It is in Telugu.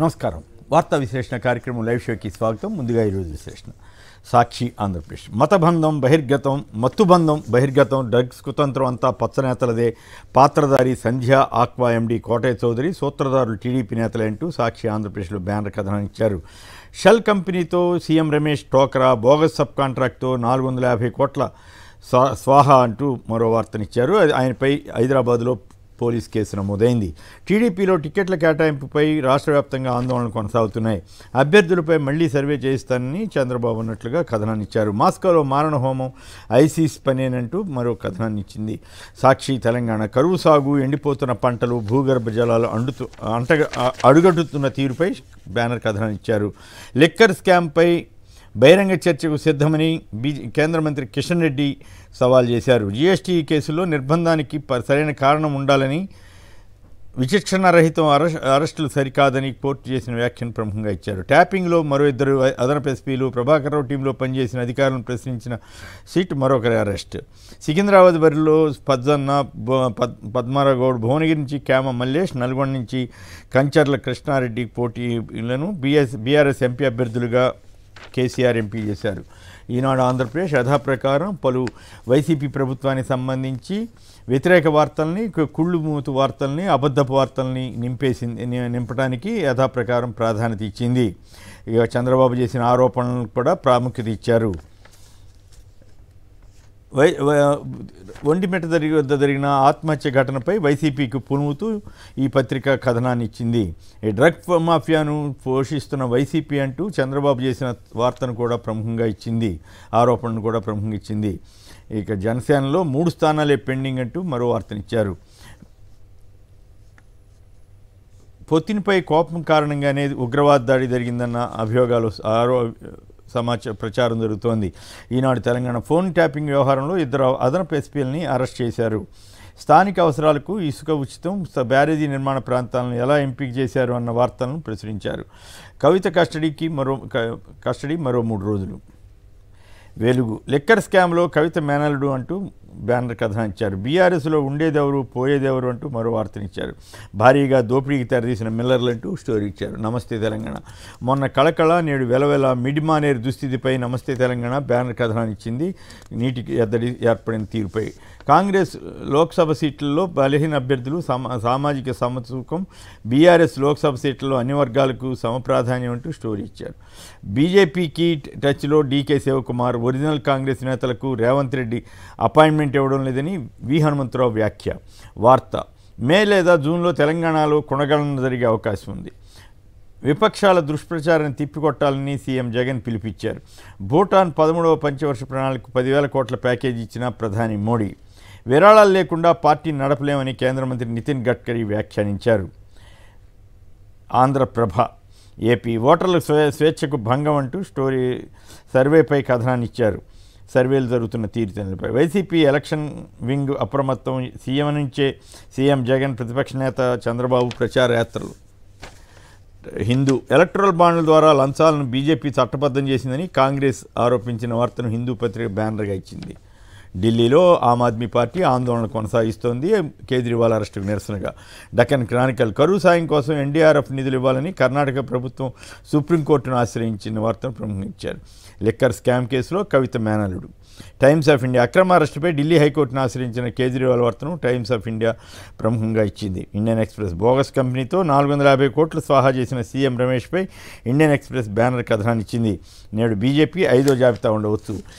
నమస్కారం వార్తా విశ్లేషణ కార్యక్రమం లైవ్ షోకి స్వాగతం ముందుగా ఈరోజు విశ్లేషణ సాక్షి ఆంధ్రప్రదేశ్ మతబంధం బహిర్గతం మత్తుబంధం బహిర్గతం డ్రగ్స్ కుతంత్రం అంతా పచ్చనేతలదే పాత్రధారి సంధ్య ఆక్వా ఎండి కోటయ్య చౌదరి సూత్రధారులు టీడీపీ నేతలే అంటూ సాక్షి ఆంధ్రప్రదేశ్లో బ్యానర్ కథనం ఇచ్చారు షెల్ కంపెనీతో సీఎం రమేష్ టోక్రా బోగస్ సబ్ కాంట్రాక్ట్తో నాలుగు వందల యాభై కోట్ల స్వా స్వాహా అంటూ మరో వార్తనిచ్చారు ఆయనపై హైదరాబాద్లో పోలీస్ కేసు నమోదైంది టీడీపీలో టికెట్ల కేటాయింపుపై రాష్ట్ర వ్యాప్తంగా ఆందోళనలు కొనసాగుతున్నాయి అభ్యర్థులపై మళ్లీ సర్వే చేయిస్తానని చంద్రబాబు అన్నట్లుగా కథనాన్నిచ్చారు మాస్కోలో మారణ హోమం ఐసీస్ పనేనంటూ మరో కథనాన్ని ఇచ్చింది సాక్షి తెలంగాణ కరువు సాగు ఎండిపోతున్న పంటలు భూగర్భ జలాలు అండుతూ అంట అడుగడుతున్న తీరుపై బ్యానర్ కథనాన్నిచ్చారు లిక్కర్ స్కామ్పై బహిరంగ చర్చకు సిద్ధమని కేంద్ర మంత్రి కిషన్ రెడ్డి సవాల్ చేశారు జీఎస్టీ కేసులో నిర్బంధానికి సరైన కారణం ఉండాలని విచక్షణారహితం అరెస్ట్ అరెస్టులు సరికాదని కోర్టు చేసిన వ్యాఖ్యను ప్రముఖంగా ఇచ్చారు ట్యాపింగ్లో మరో ఇద్దరు అదనపు ఎస్పీలు ప్రభాకర్ రావు టీంలో పనిచేసిన అధికారులను ప్రశ్నించిన సీట్ మరొకరి అరెస్ట్ సికింద్రాబాద్ బరిలో పద్జన్న పద్మారాగౌడ్ భువనగిరి నుంచి క్యామ మల్లేష్ నల్గొండ నుంచి కంచర్ల కృష్ణారెడ్డి పోటీలను బీఎస్ బీఆర్ఎస్ ఎంపీ అభ్యర్థులుగా కేసీఆర్ ఎంపీ చేశారు ఈనాడు ఆంధ్రప్రదేశ్ యథాప్రకారం ప్రకారం పలు వైసీపీ ప్రభుత్వానికి సంబంధించి వ్యతిరేక వార్తల్ని కుళ్ళు మూతు వార్తల్ని అబద్ధపు వార్తల్ని నింపేసింది నింపడానికి యథాప్రకారం ప్రాధాన్యత ఇచ్చింది ఇక చంద్రబాబు చేసిన ఆరోపణలకు కూడా ప్రాముఖ్యత ఇచ్చారు వై ఒంటి మెట్ట జరిగి వద్ద జరిగిన ఆత్మహత్య ఘటనపై వైసీపీకి పునుముతూ ఈ పత్రిక కథనాన్ని ఇచ్చింది ఈ డ్రగ్ మాఫియాను పోషిస్తున్న వైసీపీ అంటూ చంద్రబాబు చేసిన వార్తను కూడా ప్రముఖంగా ఇచ్చింది ఆరోపణను కూడా ప్రముఖంగా ఇచ్చింది ఇక జనసేనలో మూడు స్థానాలే పెండింగ్ అంటూ మరో వార్తనిచ్చారు పొత్తినిపై కోపం కారణంగానే ఉగ్రవాద దాడి జరిగిందన్న అభియోగాలు ఆరో సమాచార ప్రచారం జరుగుతోంది ఈనాడు తెలంగాణ ఫోన్ ట్యాపింగ్ వ్యవహారంలో ఇద్దరు అదనపు ఎస్పీలని అరెస్ట్ చేశారు స్థానిక అవసరాలకు ఇసుక ఉచితం బ్యారేజీ నిర్మాణ ప్రాంతాలను ఎలా ఎంపిక చేశారు అన్న వార్తలను ప్రచురించారు కవిత కస్టడీకి మరో కస్టడీ మరో మూడు రోజులు వెలుగు లిక్కర్ స్కామ్లో కవిత మేనలుడు అంటూ బ్యానర్ కథనం ఇచ్చారు బీఆర్ఎస్లో ఉండేదెవరు పోయేదెవరు అంటూ మరో వార్తనిచ్చారు భారీగా దోపిడీకి తెరదీసిన మిల్లర్లు అంటూ స్టోరీ ఇచ్చారు నమస్తే తెలంగాణ మొన్న కళకళ నేడు వెలవెల మిడిమానేరు దుస్థితిపై నమస్తే తెలంగాణ బ్యానర్ కథనాన్ని ఇచ్చింది నీటికి ఎద్దడి ఏర్పడిన తీరుపై కాంగ్రెస్ లోక్సభ సీట్లలో బలహీన అభ్యర్థులు సామాజిక సమతూకం బీఆర్ఎస్ లోక్సభ సీట్లలో అన్ని వర్గాలకు సమప్రాధాన్యం అంటూ స్టోరీ ఇచ్చారు బీజేపీకి టచ్లో డీకే శివకుమార్ ఒరిజినల్ కాంగ్రెస్ నేతలకు రేవంత్ రెడ్డి అపాయింట్మెంట్ అపాయింట్మెంట్ ఇవ్వడం లేదని వి హనుమంతరావు వ్యాఖ్య వార్త మే లేదా జూన్లో తెలంగాణలో కొనగలన జరిగే అవకాశం ఉంది విపక్షాల దుష్ప్రచారాన్ని తిప్పికొట్టాలని సీఎం జగన్ పిలిపించారు భూటాన్ పదమూడవ పంచవర్ష ప్రణాళిక పదివేల కోట్ల ప్యాకేజీ ఇచ్చిన ప్రధాని మోడీ విరాళాలు లేకుండా పార్టీ నడపలేమని కేంద్ర మంత్రి నితిన్ గడ్కరీ వ్యాఖ్యానించారు ఆంధ్రప్రభ ఏపీ ఓటర్ల స్వేచ్ఛకు భంగం అంటూ స్టోరీ సర్వేపై కథనాన్నిచ్చారు సర్వేలు జరుగుతున్న తీరుతెన్నులపై వైసీపీ ఎలక్షన్ వింగ్ అప్రమత్తం సీఎం నుంచే సీఎం జగన్ ప్రతిపక్ష నేత చంద్రబాబు ప్రచార యాత్రలు హిందూ ఎలక్ట్రల్ బాండ్ల ద్వారా లంచాలను బీజేపీ చట్టబద్ధం చేసిందని కాంగ్రెస్ ఆరోపించిన వార్తను హిందూ పత్రిక బ్యానర్గా ఇచ్చింది ఢిల్లీలో ఆమ్ ఆద్మీ పార్టీ ఆందోళన కొనసాగిస్తోంది కేజ్రీవాల్ అరెస్టుకు నిరసనగా డక్కన్ క్రానికల్ కరువు సాయం కోసం ఎన్డీఆర్ఎఫ్ నిధులు ఇవ్వాలని కర్ణాటక ప్రభుత్వం సుప్రీంకోర్టును ఆశ్రయించిన వార్తను ప్రముఖించారు లిక్కర్ స్కామ్ కేసులో కవిత మేనలుడు టైమ్స్ ఆఫ్ ఇండియా అక్రమ అరెస్టుపై ఢిల్లీ హైకోర్టును ఆశ్రయించిన కేజ్రీవాల్ వార్తను టైమ్స్ ఆఫ్ ఇండియా ప్రముఖంగా ఇచ్చింది ఇండియన్ ఎక్స్ప్రెస్ బోగస్ కంపెనీతో నాలుగు వందల యాభై కోట్లు స్వాహా చేసిన సీఎం రమేష్పై ఇండియన్ ఎక్స్ప్రెస్ బ్యానర్ కథనాన్నిచ్చింది నేడు బీజేపీ ఐదో జాబితా ఉండవచ్చు